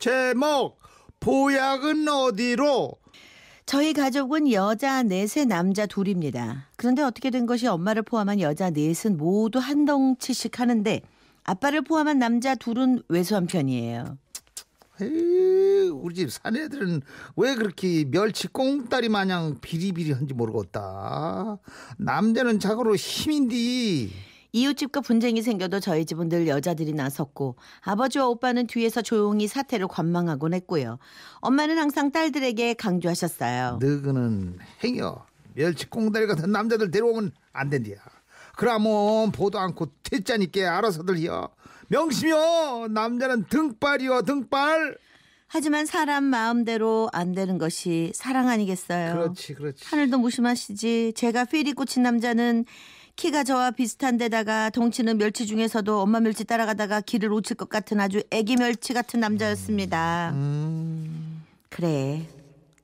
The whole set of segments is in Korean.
제목 보약은 어디로? 저희 가족은 여자 넷에 남자 둘입니다. 그런데 어떻게 된 것이 엄마를 포함한 여자 넷은 모두 한 덩치씩 하는데 아빠를 포함한 남자 둘은 왜소한 편이에요. 우리 집 사내들은 왜 그렇게 멸치 꽁다리 마냥 비리비리한지 모르겠다. 남자는 자고로 힘인디. 이웃집과 분쟁이 생겨도 저희 집은 늘 여자들이 나섰고 아버지와 오빠는 뒤에서 조용히 사태를 관망하곤 했고요. 엄마는 항상 딸들에게 강조하셨어요. 너그는 행여 멸치꽁다 같은 남자들 데려오면 안 된디야. 그러면 보도 않고 퇴짜니께 알아서들이여. 명심이여 남자는 등발이여 등발. 하지만 사람 마음대로 안 되는 것이 사랑 아니겠어요. 그렇지, 그렇지. 하늘도 무심하시지. 제가 필이 꽂힌 남자는 키가 저와 비슷한 데다가 덩치는 멸치 중에서도 엄마 멸치 따라가다가 길을 놓칠것 같은 아주 애기 멸치 같은 남자였습니다. 음. 그래.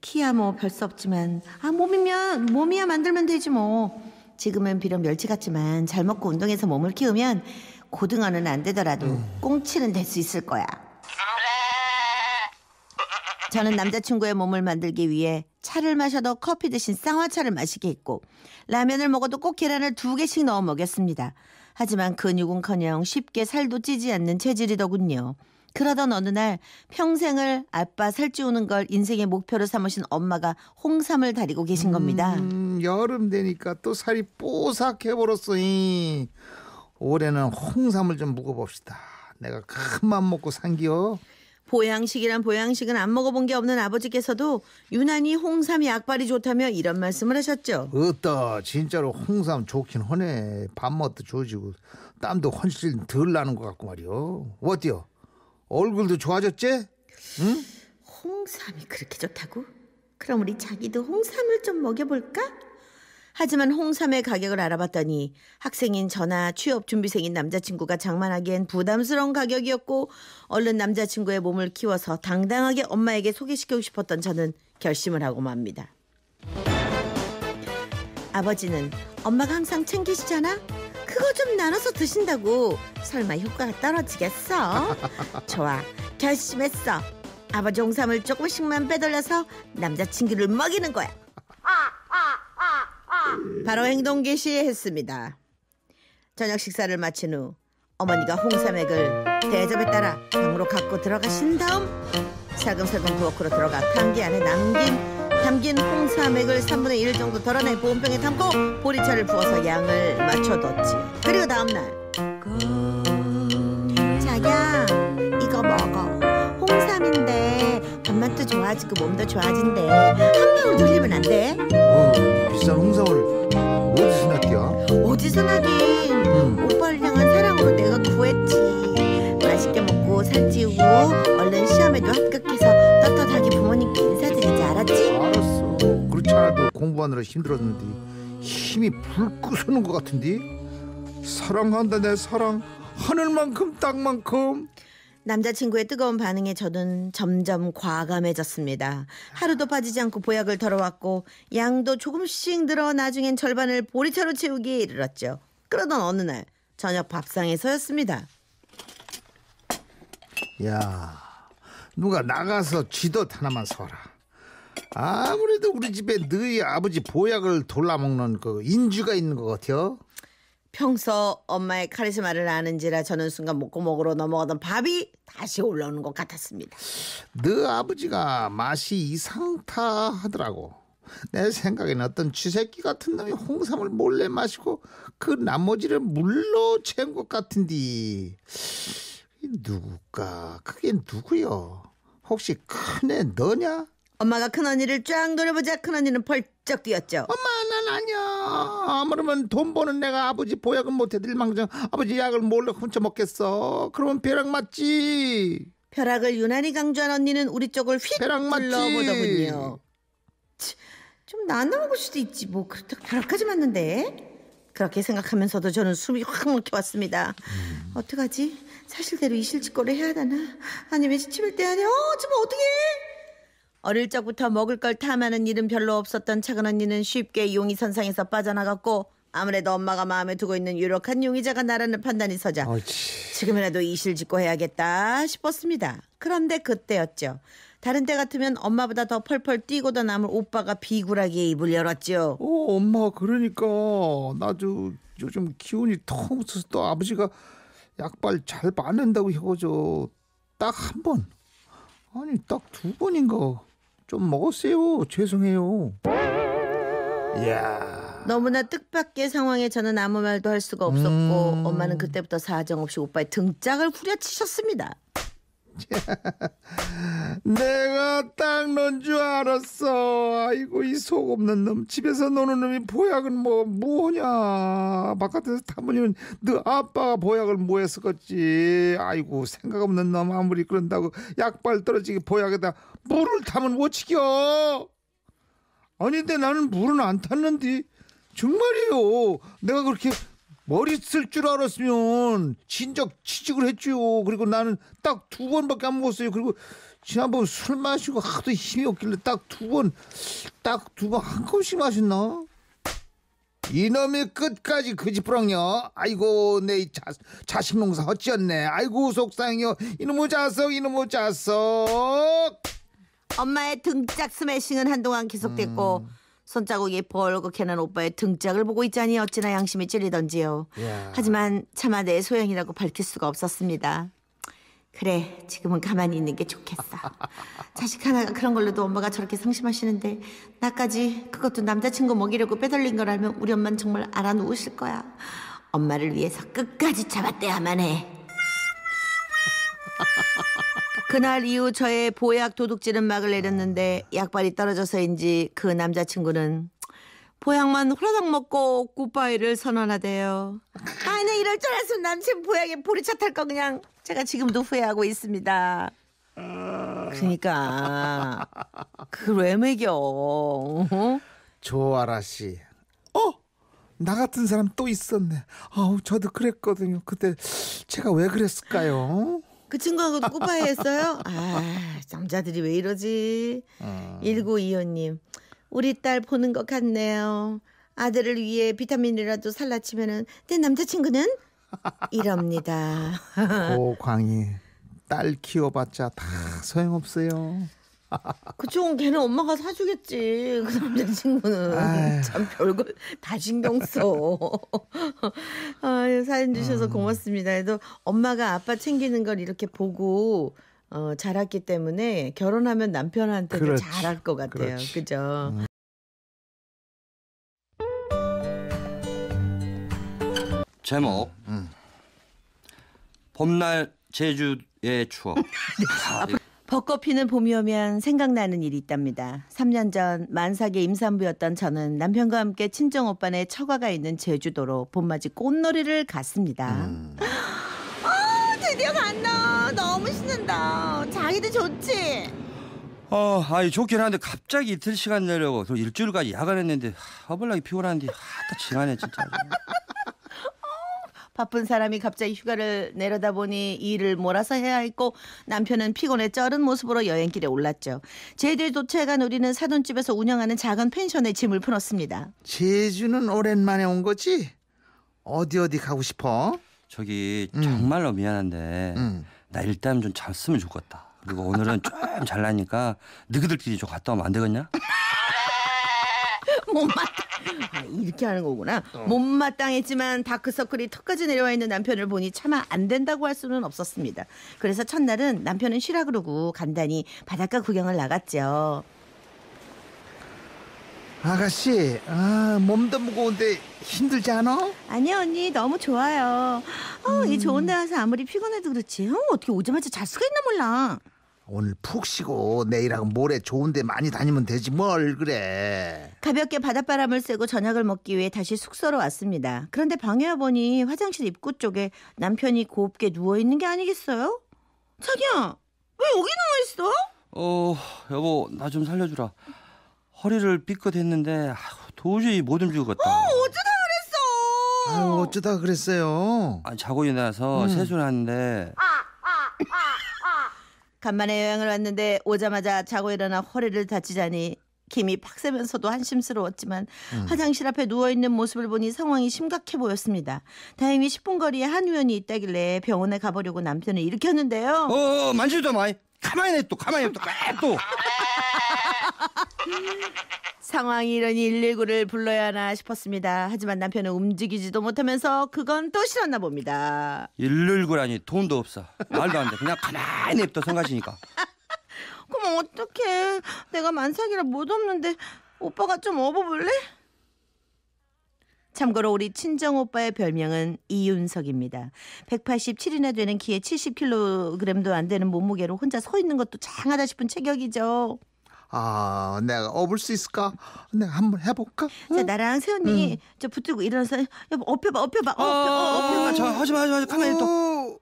키야 뭐 별 수 없지만 아 몸이면 몸이야 만들면 되지 뭐. 지금은 비록 멸치 같지만 잘 먹고 운동해서 몸을 키우면 고등어는 안 되더라도 음. 꽁치는 될 수 있을 거야. 저는 남자친구의 몸을 만들기 위해 차를 마셔도 커피 대신 쌍화차를 마시게 했고 라면을 먹어도 꼭 계란을 두 개씩 넣어 먹였습니다. 하지만 근육은커녕 쉽게 살도 찌지 않는 체질이더군요. 그러던 어느 날 평생을 아빠 살찌우는 걸 인생의 목표로 삼으신 엄마가 홍삼을 다리고 계신 겁니다. 음, 여름 되니까 또 살이 뽀삭해 버렸어. 올해는 홍삼을 좀먹어봅시다 내가 큰 맘 먹고 산기요. 보양식이란 보양식은 안 먹어본 게 없는 아버지께서도 유난히 홍삼이 약발이 좋다며 이런 말씀을 하셨죠. 어따 진짜로 홍삼 좋긴 하네. 밥맛도 좋아지고 땀도 훨씬 덜 나는 것 같고 말이요. 어때요? 얼굴도 좋아졌지? 응? 홍삼이 그렇게 좋다고? 그럼 우리 자기도 홍삼을 좀 먹여볼까? 하지만 홍삼의 가격을 알아봤더니 학생인 저나 취업 준비생인 남자친구가 장만하기엔 부담스러운 가격이었고 얼른 남자친구의 몸을 키워서 당당하게 엄마에게 소개시키고 싶었던 저는 결심을 하고 맙니다. 아버지는 엄마가 항상 챙기시잖아? 그거 좀 나눠서 드신다고 설마 효과가 떨어지겠어? 좋아 결심했어 아버지 홍삼을 조금씩만 빼돌려서 남자친구를 먹이는 거야 바로 행동 개시했습니다. 저녁 식사를 마친 후 어머니가 홍삼액을 대접에 따라 방으로 갖고 들어가신 다음 살금살금 부엌으로 들어가 탕기 안에 남긴 담긴 홍삼액을 3분의 1 정도 덜어내 보온병에 담고 보리차를 부어서 양을 맞춰뒀지요. 그리고 다음날 좋아지고 그 몸도 좋아진대. 한 방울 돌리면 안 돼? 어, 비싼 홍삼을 어디서 났야 어디서 나긴 음. 오빠를 향한 사랑으로 내가 구했지. 맛있게 먹고 살찌우고 얼른 시험에도 합격해서 떳떳하게 부모님께 인사드리지 알았지? 알았어. 그렇지 않아도 공부하느라 힘들었는데 힘이 불끄 서는 것 같은데 사랑한다 내 사랑 하늘만큼 땅만큼 남자친구의 뜨거운 반응에 저는 점점 과감해졌습니다. 하루도 빠지지 않고 보약을 덜어왔고 양도 조금씩 늘어 나중엔 절반을 보리차로 채우기에 이르렀죠. 그러던 어느 날 저녁 밥상에 서였습니다. 야 누가 나가서 쥐덫 하나만 서라. 아무래도 우리 집에 너희 아버지 보약을 돌라먹는 그 인주가 있는 것 같아요. 평소 엄마의 카리스마를 아는지라 저는 순간 목구멍으로 넘어가던 밥이 다시 올라오는 것 같았습니다. 너 아버지가 맛이 이상타 하더라고. 내 생각엔 어떤 쥐새끼 같은 놈이 홍삼을 몰래 마시고 그 나머지를 물로 채운 것 같은디. 누굴까? 그게 누구요? 혹시 큰애 너냐? 엄마가 큰언니를 쫙 노려보자 큰언니는 벌쩍 뛰었죠. 엄마 난 아니야. 아무러면 돈 버는 내가 아버지 보약은 못해드릴 망정 아버지 약을 몰래 훔쳐 먹겠어. 그러면 벼락 맞지. 벼락을 유난히 강조한 언니는 우리 쪽을 휙 둘러보더군요. 치, 좀 나눠 먹을 수도 있지 뭐 그렇다고 벼락까지 맞는데. 그렇게 생각하면서도 저는 숨이 확 막혀왔습니다. 음. 어떡하지? 사실대로 이 실직고를 해야 되나 아니면 시침일 때 하냐? 어, 지금 어떻게 어릴 적부터 먹을 걸 탐하는 일은 별로 없었던 차근 언니는 쉽게 용의 선상에서 빠져나갔고 아무래도 엄마가 마음에 두고 있는 유력한 용의자가 나라는 판단이 서자 어이치. 지금이라도 이실직고 해야겠다 싶었습니다. 그런데 그때였죠. 다른 때 같으면 엄마보다 더 펄펄 뛰고도 남을 오빠가 비굴하게 입을 열었죠. 어, 엄마 그러니까 나도 요즘 기운이 텅 없어서 또 아버지가 약발 잘받는다고 해가지고 딱한 번. 아니 딱 두 번인가 좀 먹었어요. 죄송해요. 야 너무나 뜻밖의 상황에 저는 아무 말도 할 수가 없었고 음. 엄마는 그때부터 사정없이 오빠의 등짝을 후려치셨습니다. 내가 딱 넣은 줄 알았어. 아이고 이 속 없는 놈. 집에서 노는 놈이 보약은 뭐 뭐냐. 바깥에서 타보니는 너 아빠가 보약을 뭐 했었겠지. 아이고 생각 없는 놈 아무리 그런다고 약발 떨어지게 보약에다 물을 타면 못 지겨. 아니 근데 나는 물은 안 탔는데 정말이요. 내가 그렇게 머리 쓸 줄 알았으면 진작 취직을 했죠. 그리고 나는 딱 두 번밖에 안 먹었어요. 그리고 지난번 술 마시고 하도 힘이 없길래 딱 두 번, 딱 두 번 한 컵씩 마셨나? 이놈이 끝까지 그 지푸랑요. 아이고 내 자, 자식 농사 어찌었네 아이고 속상해요. 이놈의 자석 이놈의 자석. 엄마의 등짝 스매싱은 한동안 계속됐고 음. 손자국이 벌겋게 난 오빠의 등짝을 보고 있자니 어찌나 양심이 찔리던지요. 야. 하지만 차마 내 소행이라고 밝힐 수가 없었습니다. 그래 지금은 가만히 있는 게좋겠다 자식 하나 가 그런 걸로도 엄마가 저렇게 상심하시는데 나까지 그것도 남자친구 먹이려고 빼돌린 걸 알면 우리 엄마는 정말 알아놓으실 거야. 엄마를 위해서 끝까지 잡아떼야만 해. 그날 이후 저의 보약 도둑질은 막을 내렸는데 약발이 떨어져서인지 그 남자친구는 보약만 호라닥 먹고 굿바이를 선언하대요. 아, 니 이럴 줄 알았으면 남친 보약에 보리차 탈 거 그냥 제가 지금도 후회하고 있습니다. 그러니까 그걸 왜 먹여? 어? 조아라 씨. 어? 나 같은 사람 또 있었네. 아우 저도 그랬거든요. 그때 제가 왜 그랬을까요? 그 친구하고도 꼬빠이 했어요? 아, 남자들이 왜 이러지? 음. 1925님, 우리 딸 보는 것 같네요. 아들을 위해 비타민이라도 살라치면은 내 남자친구는 이럽니다. 고광희 딸 키워봤자 다 소용없어요. 그쵸, 걔는 엄마가 사주겠지. 그 남자친구는. 참 별걸 다 신경 써. 아유, 사연 주셔서 음. 고맙습니다. 그래도 엄마가 아빠 챙기는 걸 이렇게 보고, 어, 자랐기 때문에 결혼하면 남편한테도 그렇지. 잘할 것 같아요. 그렇지. 그죠? 음. 제목. 음. 봄날 제주의 추억. 네. 아, 예. 벚꽃 피는 봄이 오면 생각나는 일이 있답니다. 3년 전 만삭의 임산부였던 저는 남편과 함께 친정 오빠네 처가가 있는 제주도로 봄맞이 꽃놀이를 갔습니다. 음. 아, 드디어 간다. 너무 신난다. 자기도 좋지? 어, 아니 좋긴 한데 갑자기 이틀 시간 내려고 일주일까지 야간했는데 허벌나게 피곤한데 하다 지나네 진짜. 바쁜 사람이 갑자기 휴가를 내려다 보니 일을 몰아서 해야 했고 남편은 피곤해 쩔은 모습으로 여행길에 올랐죠. 제주에 도착한 우리는 사돈집에서 운영하는 작은 펜션에 짐을 풀었습니다. 제주는 오랜만에 온 거지? 어디 어디 가고 싶어? 저기 음. 정말로 미안한데 음. 나 일단 좀 잤으면 좋겠다. 그리고 오늘은 좀 잘나니까 너희들끼리 좀 갔다 오면 안 되겠냐? 못맞다 아, 이렇게 하는 거구나. 어. 못마땅했지만 다크서클이 턱까지 내려와 있는 남편을 보니 차마 안 된다고 할 수는 없었습니다. 그래서 첫날은 남편은 쉬라 그러고 간단히 바닷가 구경을 나갔죠. 아가씨, 아, 몸도 무거운데 힘들지 않아? 아니요 언니 너무 좋아요. 어, 이 음. 좋은 데 와서 아무리 피곤해도 그렇지. 어, 어떻게 오자마자 잘 수가 있나 몰라. 오늘 푹 쉬고 내일하고 모레 좋은데 많이 다니면 되지 뭘 그래. 가볍게 바닷바람을 쐬고 저녁을 먹기 위해 다시 숙소로 왔습니다. 그런데 방에 와보니 화장실 입구 쪽에 남편이 곱게 누워 있는 게 아니겠어요? 자기야, 왜 여기 누워 있어? 어, 여보, 나 좀 살려주라. 허리를 삐끗했는데 도저히 못 움직이겠다. 어, 어쩌다 그랬어? 아유, 어쩌다 그랬어요? 아, 자고 일어나서 음. 세수를 하는데. 아, 아, 아. 간만에 여행을 왔는데 오자마자 자고 일어나 허리를 다치자니 김이 팍 세면서도 한심스러웠지만 음. 화장실 앞에 누워있는 모습을 보니 상황이 심각해 보였습니다. 다행히 10분 거리에 한의원이 있다길래 병원에 가보려고 남편을 일으켰는데요. 어, 어, 어 만지도 마 가만히 내 또, 가만히 냅둬, 또. 상황이 이러니 119를 불러야 하나 싶었습니다. 하지만 남편은 움직이지도 못하면서 그건 또 싫었나 봅니다. 119라니 돈도 없어. 말도 안 돼. 그냥 가만히 냅둬 각하시니까 그럼 어떡해. 내가 만삭이라 못 없는데 오빠가 좀 업어볼래? 참고로 우리 친정 오빠의 별명은 이윤석입니다. 187이나 되는 키에 70kg도 안 되는 몸무게로 혼자 서 있는 것도 장하다 싶은 체격이죠. 아, 내가 업을 수 있을까? 내가 한번 해볼까? 자, 나랑 세연이 응. 저 붙들고 일어나서 여 업혀봐, 업혀봐, 어, 어, 업혀봐. 저 하지마, 하지마, 하지마. 가만히 또.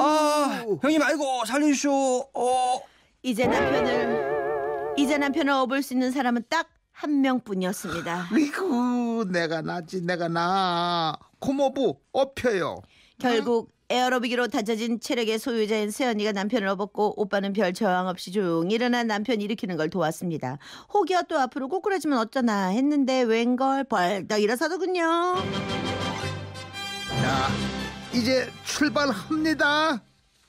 아, 형님 아이고 살려주쇼. 어. 이제 남편을 이제 남편을 업을 수 있는 사람은 딱 한 명뿐이었습니다. 이구 내가 나지, 내가 나. 고모부 업혀요. 결국 에어로빅으로 다져진 체력의 소유자인 새언니가 남편을 업었고 오빠는 별 저항 없이 조용히 일어난 남편 일으키는 걸 도왔습니다. 혹여 또 앞으로 꼬꾸라지면 어쩌나 했는데 웬걸 벌떡 일어서더군요. 자, 이제 출발합니다.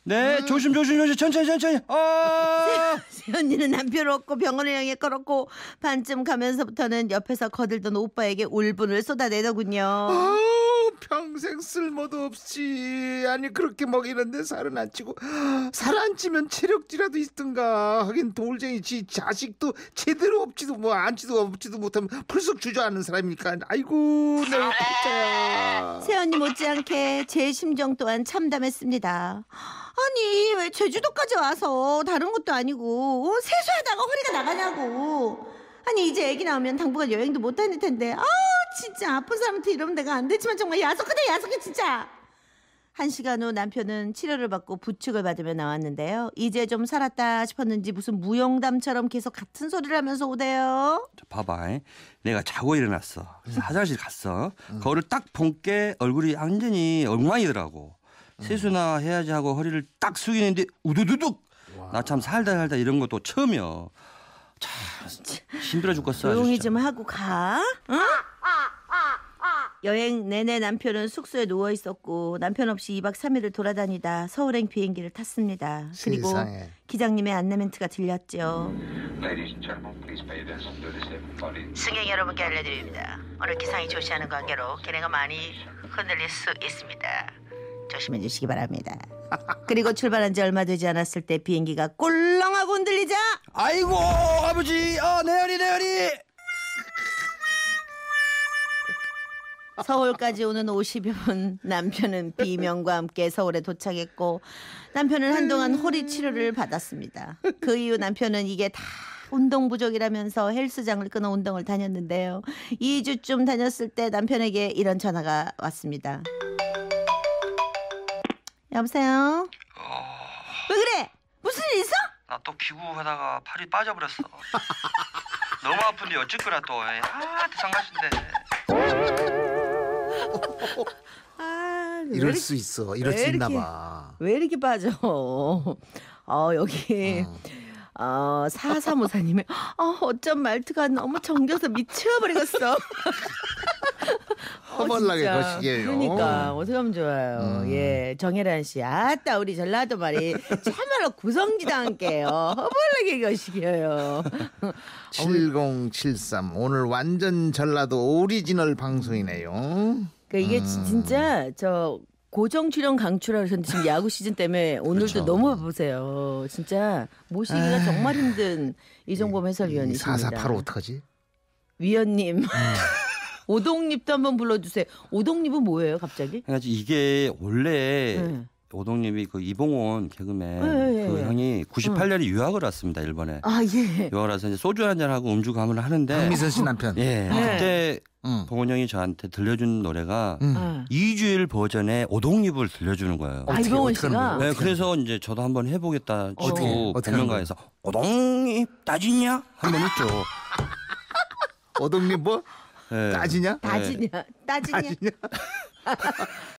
네, 음. 조심 조심 조심 천천히 천천히. 아! 새언니는 남편을 업고 병원을 향해 걸었고 반쯤 가면서부터는 옆에서 거들던 오빠에게 울분을 쏟아내더군요. 아! 평생 쓸모도 없지. 아니 그렇게 먹이는데 살은 안 찌고 살 안 찌면 체력지라도 있든가. 하긴 돌쟁이 지 자식도 제대로 없지도 뭐 안지도 없지도 못하면 풀썩 주저하는 사람이니까. 아이고 내 진짜야. 세연님 못지않게 제 심정 또한 참담했습니다. 아니 왜 제주도까지 와서 다른 것도 아니고 세수하다가 허리가 나가냐고. 아니 이제 애기 나오면 당분간 여행도 못 다닐 텐데. 아 진짜 아픈 사람한테 이러면 내가 안 되지만 정말 야속하다 야속해 진짜. 한 시간 후 남편은 치료를 받고 부축을 받으며 나왔는데요. 이제 좀 살았다 싶었는지 무슨 무용담처럼 계속 같은 소리를 하면서 오대요. 저 봐봐. 내가 자고 일어났어. 화장실 갔어. 응. 음. 거울을 딱 본 게 얼굴이 완전히 엉망이더라고. 응. 음. 세수나 해야지 하고 허리를 딱 숙이는데 우두두둑. 나 참 살다 살다 이런 것도 처음이야. 참 힘들어 죽겠어. 조용히 좀 하고 가. 어? 여행 내내 남편은 숙소에 누워 있었고 남편 없이 2박 3일을 돌아다니다 서울행 비행기를 탔습니다. 그리고 기장님의 안내 멘트가 들렸죠. 승객 여러분께 알려드립니다. 오늘 기상이 좋지 않은 관계로 기내가 많이 흔들릴 수 있습니다. 조심해 주시기 바랍니다. 그리고 출발한 지 얼마 되지 않았을 때 비행기가 꿀렁하고 흔들리자 아이고 아버지 아내 허리 내 허리 서울까지 오는 50여 분 남편은 비명과 함께 서울에 도착했고 남편은 한동안 허리 치료를 받았습니다. 그 이후 남편은 이게 다 운동 부족이라면서 헬스장을 끊어 운동을 다녔는데요. 2주쯤 다녔을 때 남편에게 이런 전화가 왔습니다. 여보세요? 아. 왜 그래? 무슨 일 있어? 나 또 기구하다가 팔이 빠져버렸어. 너무 아픈데 어쩔 거라 또. 아, 대상가신데. 아, 이럴 이렇게, 수 있어. 이럴 수 있나 이렇게, 봐. 왜 이렇게 빠져? 어, 여기. 어. 어, 사사모사님의, 어, 어쩜 말투가 너무 정겨서 미쳐버리겠어. 허벌나게 어, 거시기에요. 그러니까 어떻 하면 좋아요. 음. 예, 정혜란 씨, 아따 우리 전라도 말이 참말로 구성지도 않게요. 허벌나게 거시기요7073 오늘 완전 전라도 오리지널 방송이네요. 그러니까 이게 음. 진짜 저 고정 출연 강추라 그러셨는데 지금 야구 시즌 때문에 오늘도 넘어 그렇죠. 보세요. 진짜 모시기가 에이. 아. 정말 힘든 이종범 해설위원이십니다. 448 어떡하지? 위원님. 음. 오동잎도 한번 불러주세요. 오동잎은 뭐예요, 갑자기? 이게 원래 네. 오동님이 그 이봉원 개그맨 예, 예, 예 그 예. 형이 98년에 유학을 왔습니다 일본에 아 예. 유학을 와서 이제 소주 한잔 하고 음주 가문을 하는데 강미선 씨 남편. 예 네. 그때 응. 봉원 형이 저한테 들려준 노래가 응. 이주일 버전의 오동잎을 들려주는 거예요. 아, 이병헌 어떻게 하는 씨가? 거예요? 네 그래서 이제 저도 한번 해보겠다 어떻게, 치고 어떻가에서 오동잎 따지냐 한번 했죠. 오동잎뭐 예. 네. 따지냐? 따지냐 네. 따지냐 따지냐?